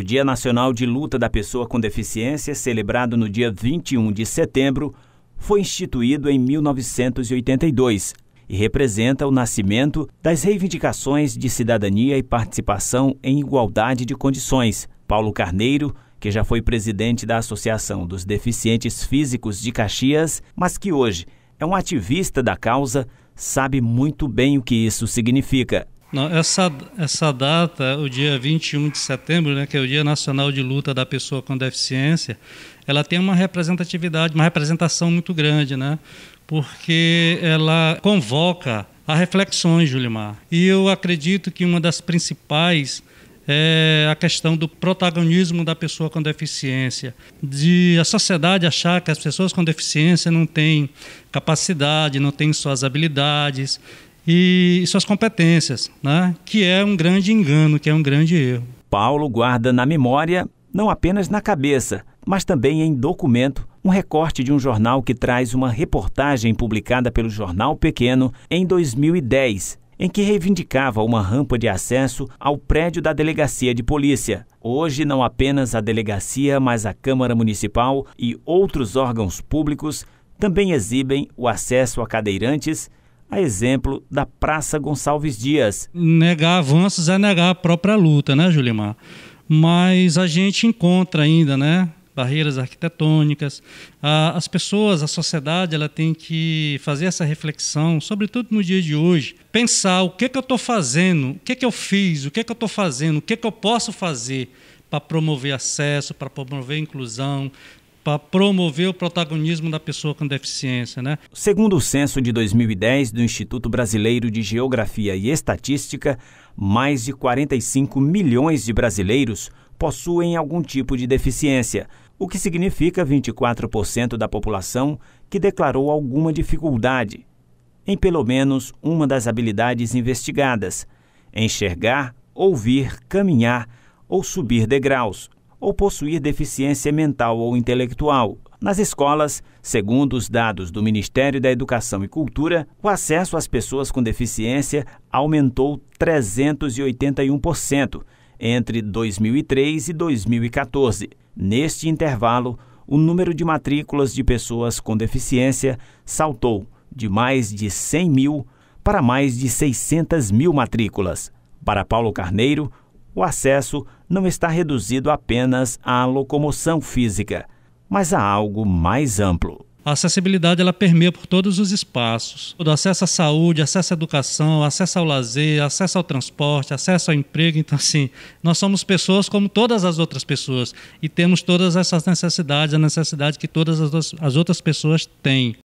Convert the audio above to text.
O Dia Nacional de Luta da Pessoa com Deficiência, celebrado no dia 21 de setembro, foi instituído em 1982 e representa o nascimento das reivindicações de cidadania e participação em igualdade de condições. Paulo Carneiro, que já foi presidente da Associação dos Deficientes Físicos de Caxias, mas que hoje é um ativista da causa, sabe muito bem o que isso significa. Não, essa, essa data, o dia 21 de setembro, né, que é o Dia Nacional de Luta da Pessoa com Deficiência, ela tem uma representatividade, uma representação muito grande, né? porque ela convoca a reflexões, Julimar. E eu acredito que uma das principais é a questão do protagonismo da pessoa com deficiência, de a sociedade achar que as pessoas com deficiência não têm capacidade, não têm suas habilidades, e suas competências, né? que é um grande engano, que é um grande erro. Paulo guarda na memória, não apenas na cabeça, mas também em documento, um recorte de um jornal que traz uma reportagem publicada pelo Jornal Pequeno em 2010, em que reivindicava uma rampa de acesso ao prédio da Delegacia de Polícia. Hoje, não apenas a Delegacia, mas a Câmara Municipal e outros órgãos públicos também exibem o acesso a cadeirantes a exemplo da Praça Gonçalves Dias. Negar avanços é negar a própria luta, né, Julimar? Mas a gente encontra ainda, né? barreiras arquitetônicas. As pessoas, a sociedade, ela tem que fazer essa reflexão, sobretudo no dia de hoje, pensar o que, é que eu estou fazendo, o que, é que eu fiz, o que, é que eu estou fazendo, o que, que eu posso fazer para promover acesso, para promover inclusão, para promover o protagonismo da pessoa com deficiência. Né? Segundo o censo de 2010 do Instituto Brasileiro de Geografia e Estatística, mais de 45 milhões de brasileiros possuem algum tipo de deficiência, o que significa 24% da população que declarou alguma dificuldade em pelo menos uma das habilidades investigadas: enxergar, ouvir, caminhar ou subir degraus, ou possuir deficiência mental ou intelectual. Nas escolas, segundo os dados do Ministério da Educação e Cultura, o acesso às pessoas com deficiência aumentou 381% entre 2003 e 2014. Neste intervalo, o número de matrículas de pessoas com deficiência saltou de mais de 100 mil para mais de 600 mil matrículas. Para Paulo Carneiro, o acesso não está reduzido apenas à locomoção física, mas a algo mais amplo. A acessibilidade ela permeia por todos os espaços. O acesso à saúde, acesso à educação, acesso ao lazer, acesso ao transporte, acesso ao emprego. Então, assim, nós somos pessoas como todas as outras pessoas e temos todas essas necessidades, a necessidade que todas as outras pessoas têm.